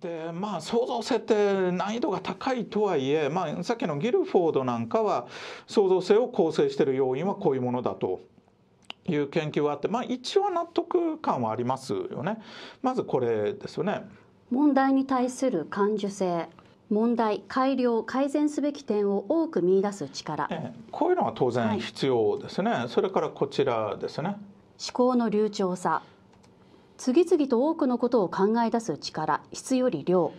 でまあ創造性って難易度が高いとはいえ、まあ、さっきのギルフォードなんかは創造性を構成している要因はこういうものだという研究はあって、まあ、一応納得感はありますよね。まずこれですよね問題に対する感受性問題改良改善すべき点を多く見出す力、え、こういうのは当然必要ですね、はい、それからこちらですね思考の流暢さ次々と多くのことを考え出す力質より量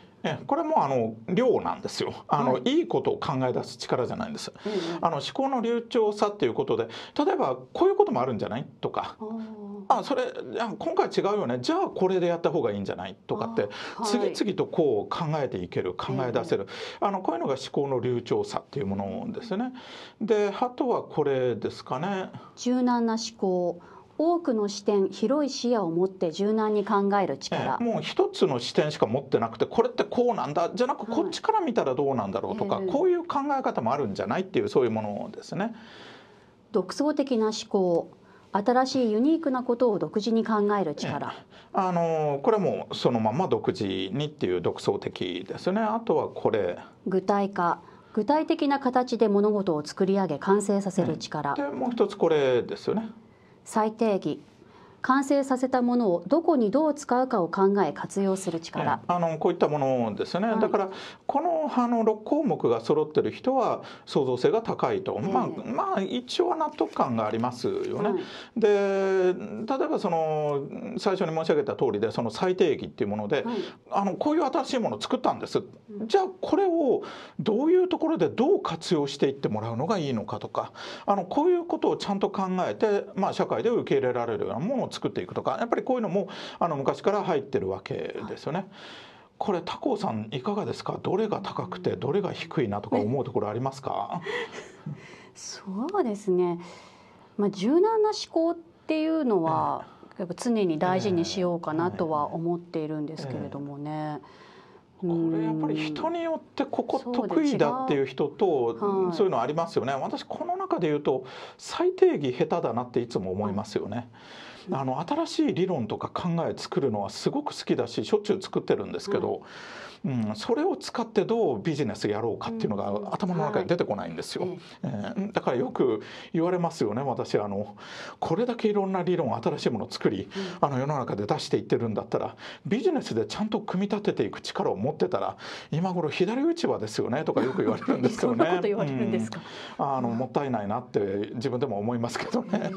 これもあの量なんですよあの、はい、いいことを考え出す力じゃないんです、うんうん、あの思考の流暢さっていうことで例えばこういうこともあるんじゃないとかあそれ今回違うよねじゃあこれでやった方がいいんじゃないとかって、次々とこう考えていける考え出せる、あのこういうのが思考の流暢さっていうものですねであとはこれですかね柔軟な思考多くの視点広い視野を持って柔軟に考える力、えー、もう一つの視点しか持ってなくてこれってこうなんだじゃなくこっちから見たらどうなんだろうとか、はいえー、こういう考え方もあるんじゃないっていうそういうものですね。独創的な思考新しいユニークなことを独自に考える力、えー、あのこれもそのまま独自にっていう独創的ですねあとはこれ具体化具体的な形で物事を作り上げ完成させる力、でもう一つこれですよね再定義完成させたものをどこにどう使うかを考え活用する力、あのこういったものですね、はい、だからこのあの6項目が揃ってる人は創造性が高いと、まあ、まあ一応納得感がありますよね。はい、で例えばその最初に申し上げた通りでその最低義っていうもので、はい、あのこういう新しいものを作ったんです、じゃあこれをどういうところでどう活用していってもらうのがいいのかとかあのこういうことをちゃんと考えて、まあ、社会で受け入れられるようなものを作っていくとかやっぱりこういうのもあの昔から入ってるわけですよね。はいこれ他校さんいかがですかどれが高くてどれが低いなとか思うところありますかそうですね、まあ、柔軟な思考っていうのは、やっぱ常に大事にしようかなとは思っているんですけれどもね。えーえーこれやっぱり人によってここ得意だっていう人とそういうのありますよね。私この中で言うと最低義下手だなっていつも思いますよね。あの新しい理論とか考え作るのはすごく好きだししょっちゅう作ってるんですけど、うん、うん、それを使ってどうビジネスやろうかっていうのが頭の中に出てこないんですよ、はい、えー、だからよく言われますよね私あのこれだけいろんな理論新しいものを作り、うん、あの世の中で出していってるんだったらビジネスでちゃんと組み立てていく力を持ってたら今頃左打ちはですよねとかよく言われるんですけどね。言われるんですか、うん、あのもったいないなって自分でも思いますけどね。え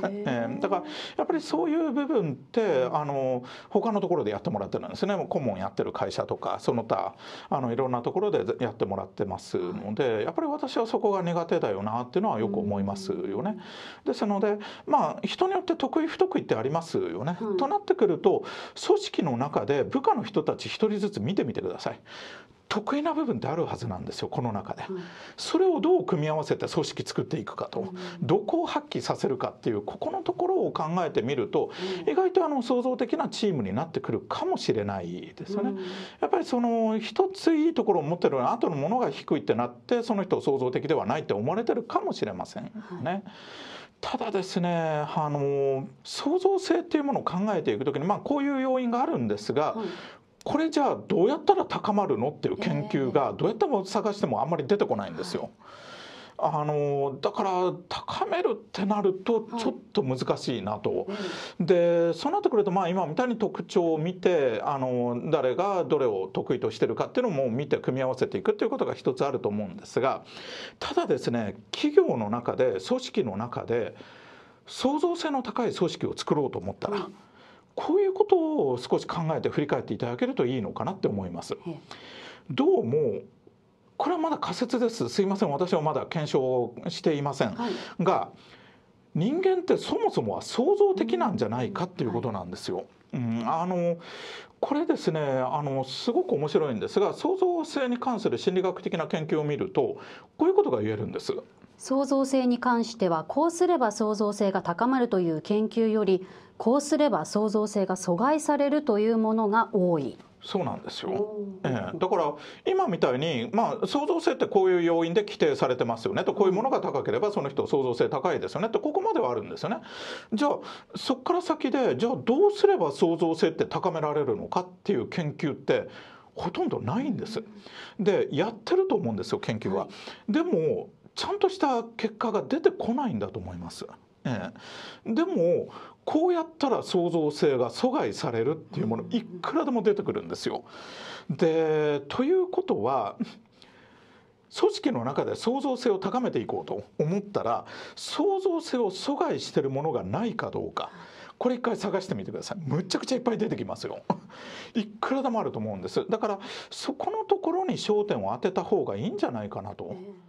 ー、だからやっぱりそういう部分ってあの他のところでやってもらってるんですね。顧問やってる会社とかその他あのいろんなところでやってもらってますので、やっぱり私はそこが苦手だよなっていうのはよく思いますよね。ですのでまあ人によって得意不得意ってありますよね。うん、となってくると組織の中で部下の人たち一人ずつ見てみてください。得意な部分ってあるはずなんですよこの中で、うん、それをどう組み合わせて組織作っていくかと、うん、どこを発揮させるかっていうここのところを考えてみると、うん、意外とあの創造的なチームになってくるかもしれないですよね、やっぱりその一ついいところを持ってる後のものが低いってなってその人を創造的ではないって思われてるかもしれませんね、はい、ただですねあの創造性っていうものを考えていくときにまあこういう要因があるんですが、これじゃあどうやったら高まるのっていう研究がどうやっても探してもあんまり出てこないんですよ。あのだから高めるってなるとちょっと難しいなと、はいでそうなってくるとまあ今みたいに特徴を見てあの誰がどれを得意としてるかっていうのも見て組み合わせていくっていうことが一つあると思うんですがただですね企業の中で組織の中で創造性の高い組織を作ろうと思ったら。こういうことを少し考えて振り返っていただけるといいのかなって思います。どうもこれはまだ仮説ですすいません私はまだ検証していません、が人間ってそもそもは創造的なんじゃないかっていうことなんですよ。うん、あのこれですねあのすごく面白いんですが創造性に関する心理学的な研究を見るとこういうことが言えるんです。創造性に関してはこうすれば創造性が高まるという研究よりこうすれば創造性が阻害されるというものが多い。そうなんですよ、えー、だから今みたいに、まあ、創造性ってこういう要因で規定されてますよねとこういうものが高ければその人創造性高いですよねとここまではあるんですよね。じゃあそこから先でじゃあどうすれば創造性って高められるのかっていう研究ってほとんどないんです。でやってると思うんですよ研究は。でもちゃんとした結果が出てこないんだと思います。ええ、でもこうやったら創造性が阻害されるっていうものいくらでも出てくるんですよ。でということは組織の中で創造性を高めていこうと思ったら創造性を阻害しているものがないかどうか。これ一回探してみてくださいむちゃくちゃいっぱい出てきますよいくらでもあると思うんですだからそこのところに焦点を当てた方がいいんじゃないかなと。えー